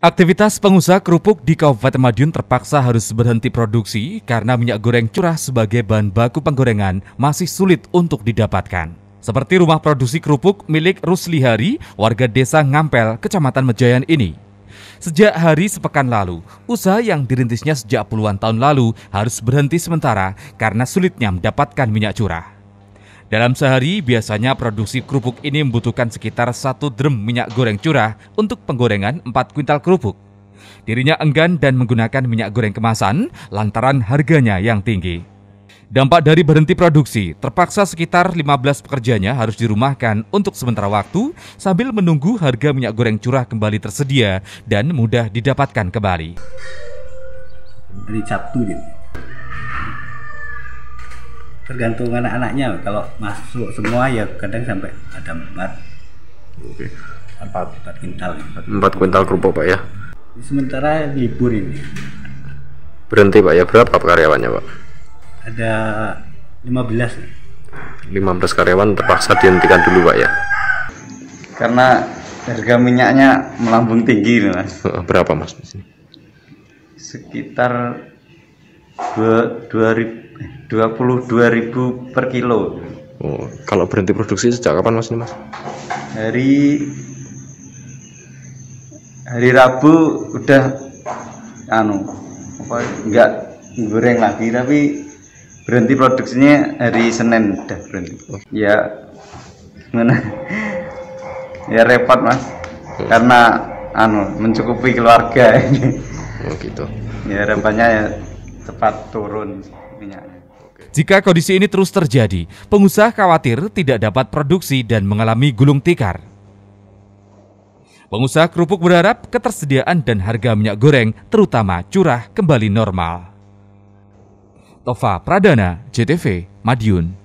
Aktivitas pengusaha kerupuk di Kabupaten Madiun terpaksa harus berhenti produksi karena minyak goreng curah sebagai bahan baku penggorengan masih sulit untuk didapatkan. Seperti rumah produksi kerupuk milik Rusli Hari, warga desa Ngampel, Kecamatan Mejayan ini. Sejak hari sepekan lalu, usaha yang dirintisnya sejak puluhan tahun lalu harus berhenti sementara karena sulitnya mendapatkan minyak curah. Dalam sehari, biasanya produksi kerupuk ini membutuhkan sekitar satu drum minyak goreng curah untuk penggorengan 4 kuintal kerupuk. Dirinya enggan dan menggunakan minyak goreng kemasan lantaran harganya yang tinggi. Dampak dari berhenti produksi, terpaksa sekitar 15 pekerjanya harus dirumahkan untuk sementara waktu sambil menunggu harga minyak goreng curah kembali tersedia dan mudah didapatkan kembali. Hari Sabtu, tergantung anak-anaknya kalau masuk semua ya kadang sampai ada empat oke empat empat kuintal empat kuintal kerupuk pak ya sementara libur ini berhenti pak ya berapa karyawannya pak ada 15 15 karyawan terpaksa dihentikan dulu pak ya karena harga minyaknya melambung tinggi nih mas berapa mas di sini sekitar dua dua ribu 22.000 per kilo. Oh, kalau berhenti produksi sejak kapan Mas ini, Mas? Hari hari Rabu udah anu apa enggak goreng lagi tapi berhenti produksinya hari Senin udah berhenti. Oh. Ya mana? ya repot, Mas. Hmm. Karena anu mencukupi keluarga ini. Oh gitu. Ya repotnya ya cepat turun minyaknya. Jika kondisi ini terus terjadi, pengusaha khawatir tidak dapat produksi dan mengalami gulung tikar. Pengusaha kerupuk berharap ketersediaan dan harga minyak goreng, terutama curah, kembali normal. Tova Pradana, JTV, Madiun.